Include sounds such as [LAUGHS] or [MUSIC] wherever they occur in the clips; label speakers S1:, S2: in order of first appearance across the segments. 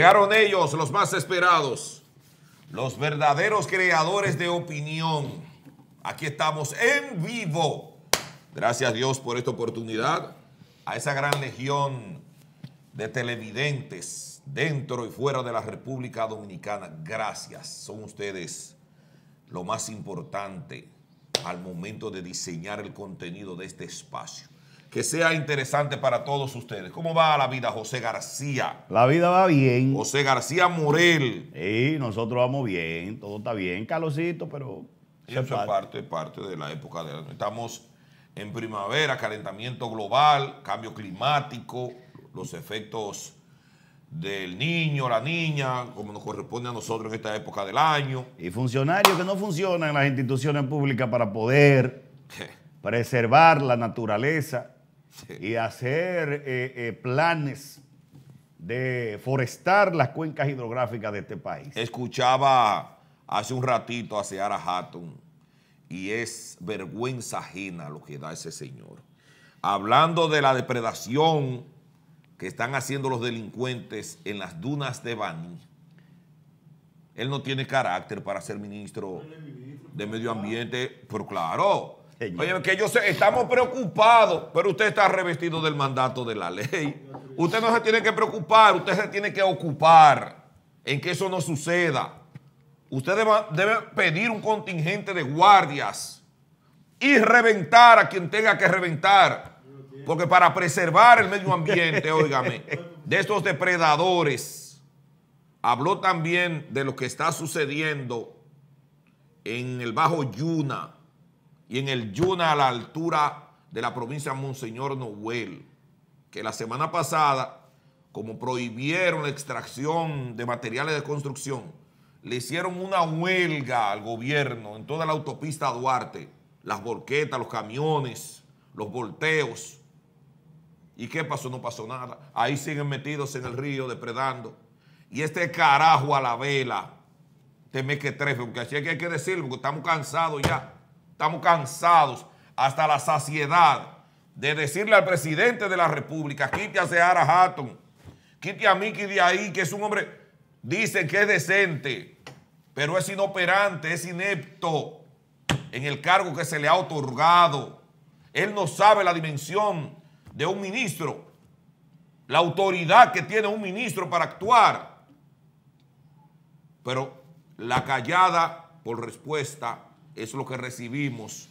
S1: Llegaron ellos, los más esperados, los verdaderos creadores de opinión. Aquí estamos en vivo. Gracias a Dios por esta oportunidad, a esa gran legión de televidentes dentro y fuera de la República Dominicana. Gracias, son ustedes lo más importante al momento de diseñar el contenido de este espacio que sea interesante para todos ustedes. ¿Cómo va la vida, José García?
S2: La vida va bien.
S1: José García Morel. Sí, nosotros vamos bien, todo está bien, calosito, pero... Eso es parte, parte de la época. del año. estamos en primavera, calentamiento global, cambio climático, los efectos del niño, la niña, como nos corresponde a nosotros en esta época del año.
S2: Y funcionarios que no funcionan en las instituciones públicas para poder [LAUGHS] preservar la naturaleza y hacer eh, eh, planes de forestar las cuencas hidrográficas de este país.
S1: Escuchaba hace un ratito a Seara Hatton y es vergüenza ajena lo que da ese señor. Hablando de la depredación que están haciendo los delincuentes en las dunas de Bani, él no tiene carácter para ser ministro de Medio Ambiente, pero claro, Oye, que yo estamos preocupados, pero usted está revestido del mandato de la ley. Usted no se tiene que preocupar, usted se tiene que ocupar en que eso no suceda. Usted debe, pedir un contingente de guardias y reventar a quien tenga que reventar. Porque para preservar el medio ambiente, óigame, de estos depredadores, habló también de lo que está sucediendo en el Bajo Yuna, y en el Yuna a la altura de la provincia Monseñor Noel, que la semana pasada, como prohibieron la extracción de materiales de construcción, le hicieron una huelga al gobierno en toda la autopista Duarte, las volquetas, los camiones, los volteos. ¿Y qué pasó? No pasó nada. Ahí siguen metidos en el río depredando. Y este carajo a la vela, teme que trefe, porque así hay que decirlo, porque estamos cansados ya. Estamos cansados hasta la saciedad de decirle al presidente de la República, quite a Seara Hatton, quite a Miki de ahí, que es un hombre, dicen que es decente, pero es inoperante, es inepto en el cargo que se le ha otorgado. Él no sabe la dimensión de un ministro, la autoridad que tiene un ministro para actuar. Pero la callada por respuesta es lo que recibimos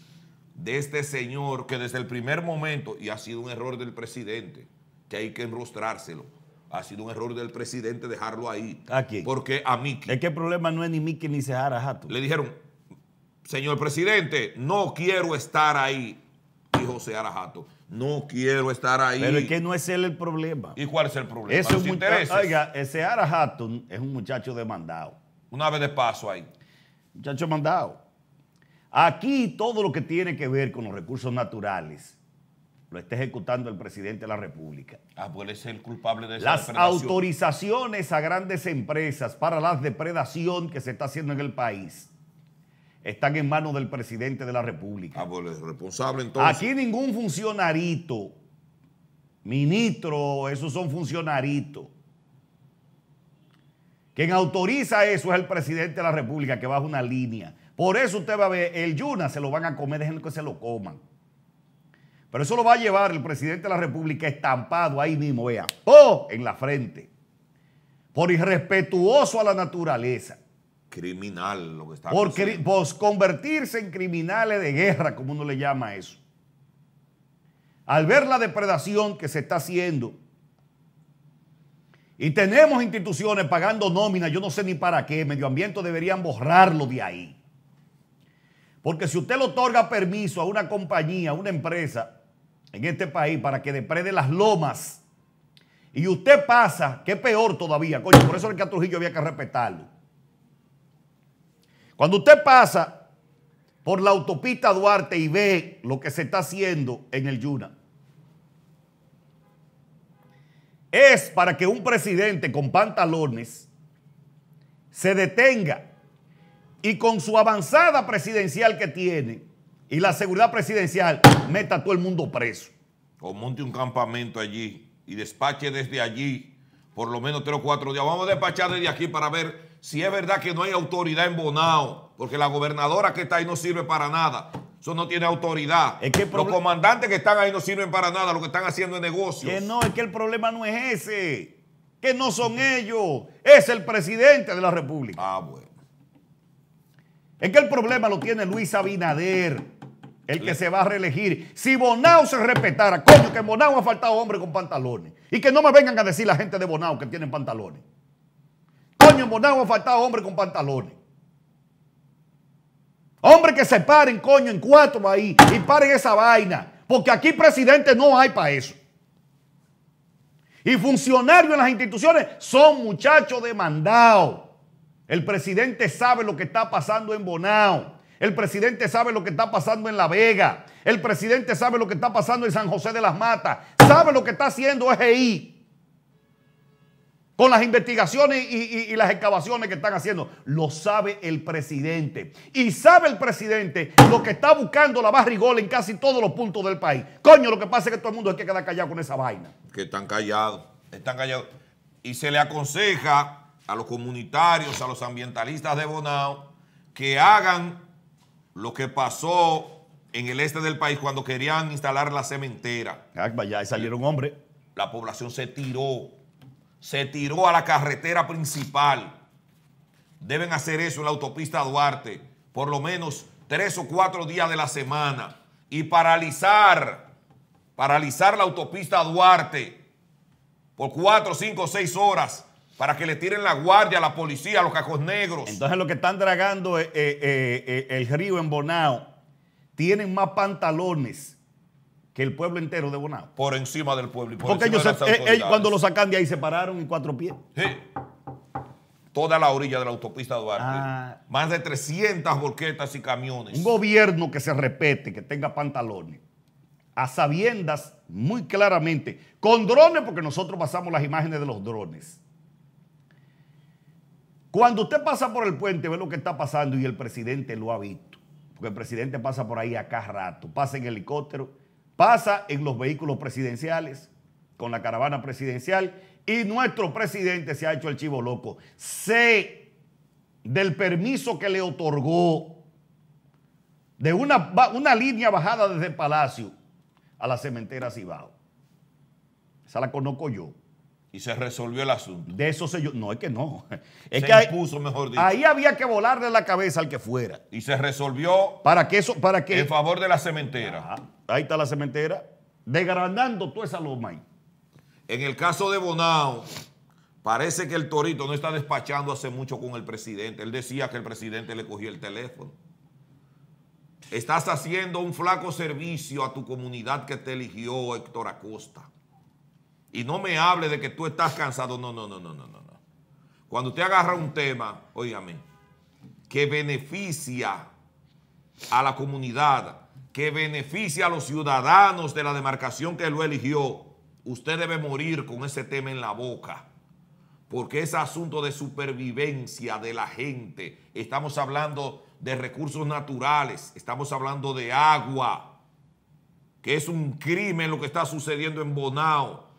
S1: de este señor que desde el primer momento, y ha sido un error del presidente, que hay que enrostrárselo, ha sido un error del presidente dejarlo ahí. ¿A Porque a Miki. Es problema no es ni Miki ni Sehara Jato. Le dijeron, señor presidente, no quiero estar ahí, dijo Sehara Jato. No quiero estar ahí. Pero es que
S2: no es él el problema.
S1: ¿Y cuál es el problema? Eso es interés. oiga, eh,
S2: Sehara Hatton es un muchacho demandado.
S1: Una vez de paso ahí.
S2: Muchacho mandado. Aquí todo lo que tiene que ver con los recursos naturales lo está ejecutando el presidente de la República.
S1: Ah, pues es el culpable de esa Las
S2: autorizaciones a grandes empresas para la depredación que se está haciendo en el país están en manos del presidente de la República. Ah, pues es responsable entonces. Aquí ningún funcionarito, ministro, esos son funcionaritos quien autoriza eso es el presidente de la República que baja una línea. Por eso usted va a ver, el Yuna se lo van a comer, dejen que se lo coman. Pero eso lo va a llevar el presidente de la República estampado ahí mismo, vea, ¡Oh! en la frente. Por irrespetuoso a la naturaleza.
S1: Criminal lo que está por,
S2: por convertirse en criminales de guerra, como uno le llama eso. Al ver la depredación que se está haciendo y tenemos instituciones pagando nómina, yo no sé ni para qué, medio ambiente deberían borrarlo de ahí. Porque si usted le otorga permiso a una compañía, a una empresa en este país para que deprede las lomas, y usted pasa, que peor todavía, coño, por eso el Catrujillo había que respetarlo. Cuando usted pasa por la autopista Duarte y ve lo que se está haciendo en el Yuna, es para que un presidente con pantalones se detenga y con su avanzada presidencial
S1: que tiene y la seguridad presidencial meta a todo el mundo preso. O monte un campamento allí y despache desde allí por lo menos tres o cuatro días. Vamos a despachar desde aquí para ver si es verdad que no hay autoridad en Bonao, porque la gobernadora que está ahí no sirve para nada. Eso no tiene autoridad. Los comandantes que están ahí no sirven para nada, lo que están haciendo es negocio. Que no, es que el problema no es ese. Que no son ellos.
S2: Es el presidente de la República. Ah, bueno. Es que el problema lo tiene Luis Abinader, el que se va a reelegir. Si Bonao se respetara, coño, que en Bonao ha faltado hombre con pantalones. Y que no me vengan a decir la gente de Bonao que tienen pantalones. Coño, en Bonao ha faltado hombre con pantalones. Hombre, que se paren, coño, en cuatro ahí y paren esa vaina. Porque aquí presidente no hay para eso. Y funcionarios en las instituciones son muchachos demandados. El presidente sabe lo que está pasando en Bonao. El presidente sabe lo que está pasando en La Vega. El presidente sabe lo que está pasando en San José de las Matas. Sabe lo que está haciendo EGI con las investigaciones y, las excavaciones que están haciendo. Lo sabe el presidente. Y sabe el presidente lo que está buscando la barrigola en casi todos los puntos del país. Coño, lo que pasa es que todo el mundo hay que
S1: quedar callado con esa vaina. Que están callados, están callados. Y se le aconseja a los comunitarios, a los ambientalistas de Bonao, que hagan lo que pasó en el este del país cuando querían instalar la cementera. Ah, ya salieron hombres. La población se tiró se tiró a la carretera principal. Deben hacer eso en la autopista Duarte, por lo menos tres o cuatro días de la semana, y paralizar, paralizar la autopista Duarte por cuatro, cinco, seis horas para que le tiren la guardia la policía, los cacos negros. Entonces lo que están dragando eh, eh, eh, el río
S2: en Bonao tienen más pantalones que el pueblo entero de Bonao.
S1: Por encima del pueblo. Y por Porque ellos, de las ellos, eh, eh, cuando
S2: lo sacan de ahí se pararon en cuatro pies.
S1: Sí. Toda la orilla de la autopista Duarte. Ah. Más de 300 volquetas y camiones.
S2: Un gobierno que se respete, que tenga pantalones. A sabiendas, muy claramente, con drones, porque nosotros pasamos las imágenes de los drones. Cuando usted pasa por el puente, ve lo que está pasando y el presidente lo ha visto. Porque el presidente pasa por ahí acá rato, pasa en helicóptero Pasa en los vehículos presidenciales, con la caravana presidencial, y nuestro presidente se ha hecho el chivo loco. Sé del permiso que le otorgó de una, una línea bajada desde Palacio a la cementera Cibao. Esa la conozco yo. Y se resolvió el asunto. De eso se yo. No, es que no.
S1: ahí, [LAUGHS] mejor Ahí
S2: había que volarle la cabeza al que fuera. Y se resolvió.
S1: ¿Para que eso? ¿Para que En favor de la cementera. Ahí está la cementera. Degradando toda esa loma ahí. En el caso de Bonao, parece que el Torito no está despachando hace mucho con el presidente. Él decía que el presidente le cogía el teléfono. Estás haciendo un flaco servicio a tu comunidad que te eligió Héctor Acosta. Y no me hable de que tú estás cansado. No, no, no, no, no, no. Cuando usted agarra un tema, óigame, que beneficia a la comunidad, que beneficia a los ciudadanos de la demarcación que lo eligió, usted debe morir con ese tema en la boca. Porque es asunto de supervivencia de la gente. Estamos hablando de recursos naturales, estamos hablando de agua, que es un crimen lo que está sucediendo en Bonao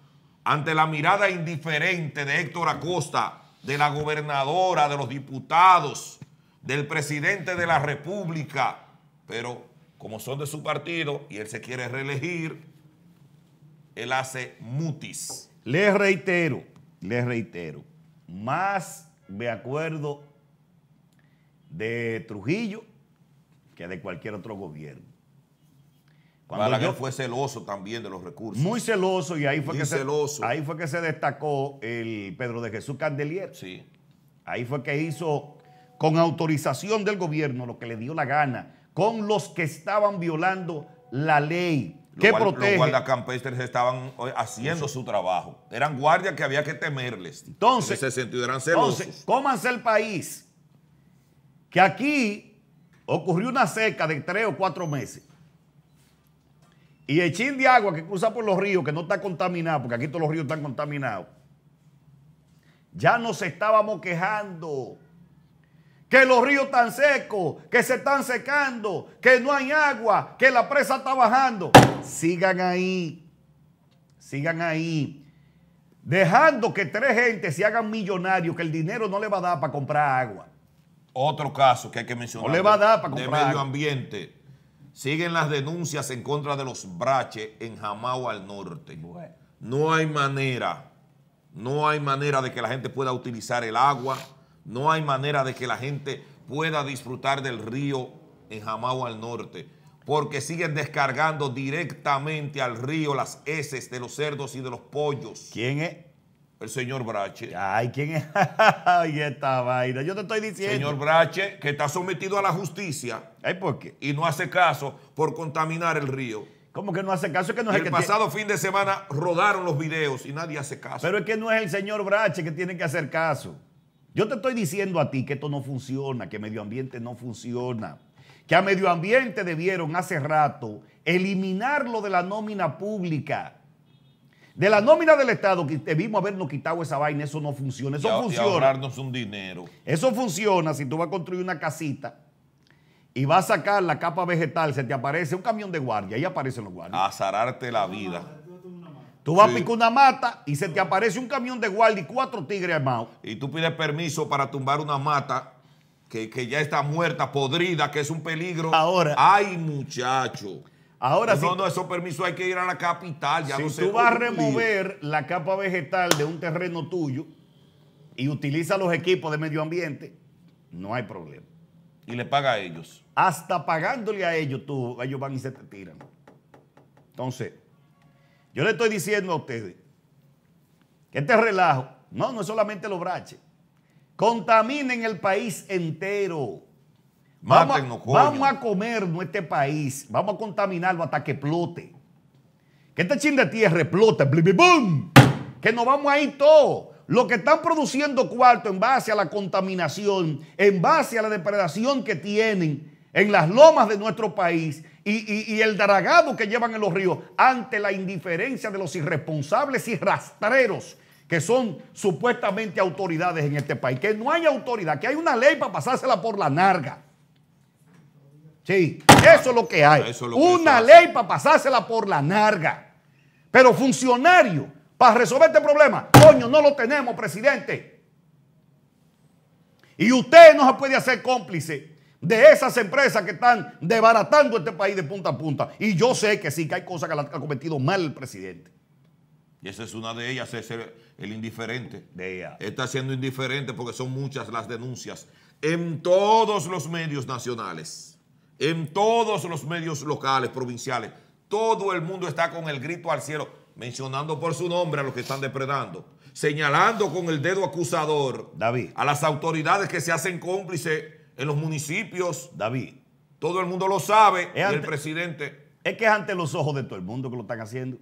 S1: ante la mirada indiferente de Héctor Acosta, de la gobernadora, de los diputados, del presidente de la República, pero como son de su partido y él se quiere reelegir, él hace
S2: mutis. Les reitero, les reitero, más me acuerdo de Trujillo que de cualquier otro gobierno. Cuando
S1: fue celoso también de los recursos. Muy
S2: celoso y ahí fue, que Se, ahí fue que se destacó el Pedro de Jesús Candelier. Sí. Ahí fue que hizo con autorización del gobierno lo que le dio la gana con los que estaban violando la ley. que Los guardas
S1: estaban eh, haciendo su trabajo. Eran guardias que había que temerles. Entonces, en ese eran celosos.
S2: cómanse el país. Que aquí ocurrió una seca de tres o cuatro meses y el chin de agua que cruza por los ríos, que no está contaminado, porque aquí todos los ríos están contaminados. Ya nos estábamos quejando que los ríos están secos, que se están secando, que no hay agua, que la presa está bajando. Sigan ahí, sigan ahí, dejando que tres gentes se hagan millonarios, que el dinero no le va a dar para comprar agua.
S1: Otro caso que hay que mencionar. No le va a dar para comprar medio ambiente. Siguen las denuncias en contra de los braches en Jamao al norte. No hay manera, no hay manera de que la gente pueda utilizar el agua, no hay manera de que la gente pueda disfrutar del río en Jamao al norte, porque siguen descargando directamente al río las heces de los cerdos y de los pollos. ¿Quién es? el señor Brache. Ay, ¿quién es? [LAUGHS] Ay, esta vaina. Yo te estoy diciendo. Señor Brache, que está sometido a la justicia. Ay, ¿por qué? Y no hace caso por contaminar el río. ¿Cómo que no hace caso? Es que no es el, el pasado fin de semana rodaron los videos y nadie hace caso. Pero es que no es el señor Brache que tiene que hacer caso.
S2: Yo te estoy diciendo a ti que esto no funciona, que medio ambiente no funciona, que a medio ambiente debieron hace rato eliminarlo de la nómina pública de la nómina del Estado, que debimos habernos quitado esa vaina, eso no funciona. Eso funciona.
S1: un dinero.
S2: Eso funciona si tú vas a construir una casita y vas a sacar la capa vegetal, se te aparece un camión de guardia, ahí aparecen los guardias.
S1: A azararte la vida. Tú vas a picar una mata y se te aparece un camión de guardia y cuatro tigres armados. Y tú pides permiso para tumbar una mata que, ya está muerta, podrida, que es un peligro. Ahora. Ay, muchacho. Ahora pues sí. si, no, esos hay que ir a la capital. Ya si no tú vas a remover
S2: la capa vegetal de un terreno tuyo y utiliza los equipos de medio ambiente, no hay problema.
S1: Y le paga a ellos.
S2: Hasta pagándole a ellos, tú, ellos van y se te tiran. Entonces, yo le estoy diciendo a ustedes que este relajo, no, no es solamente los braches, contaminen el país entero vamos, a comer nuestro país, vamos a contaminarlo hasta que explote. Que este chin de tierra explote, boom, que nos vamos a ir todos. lo que están produciendo cuarto en base a la contaminación, en base a la depredación que tienen en las lomas de nuestro país y, y el dragado que llevan en los ríos, ante la indiferencia de los irresponsables y rastreros que son supuestamente autoridades en este país, que no hay autoridad, que hay una ley para pasársela por la narga Sí, eso es lo que hay. Una ley para pasársela por la narga. Pero funcionario, para resolver este problema, coño, no lo tenemos, presidente. Y usted no se puede hacer cómplice de esas empresas que están desbaratando este país de punta a punta. Y yo sé que sí, que hay cosas que ha cometido mal el presidente.
S1: Y esa es una de ellas, es el, el indiferente. De ella. Está siendo indiferente porque son muchas las denuncias en todos los medios nacionales en todos los medios locales, provinciales. Todo el mundo está con el grito al cielo, mencionando por su nombre a los que están depredando, señalando con el dedo acusador David. a las autoridades que se hacen cómplices en los municipios. David. Todo el mundo lo sabe y el presidente... Es que es ante los ojos de todo el mundo que lo están haciendo.